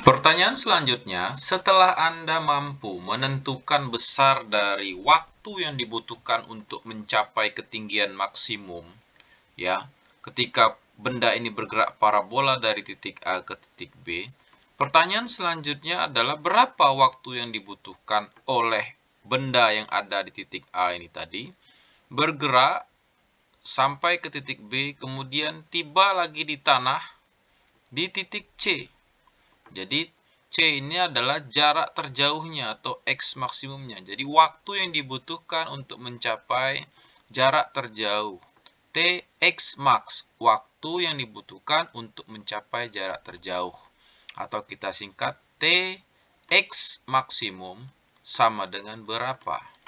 Pertanyaan selanjutnya, setelah Anda mampu menentukan besar dari waktu yang dibutuhkan untuk mencapai ketinggian maksimum, ya, ketika benda ini bergerak parabola dari titik A ke titik B, pertanyaan selanjutnya adalah berapa waktu yang dibutuhkan oleh benda yang ada di titik A ini tadi bergerak sampai ke titik B, kemudian tiba lagi di tanah di titik C. Jadi C ini adalah jarak terjauhnya atau X maksimumnya. Jadi waktu yang dibutuhkan untuk mencapai jarak terjauh. T X max, waktu yang dibutuhkan untuk mencapai jarak terjauh. Atau kita singkat T X maksimum sama dengan berapa?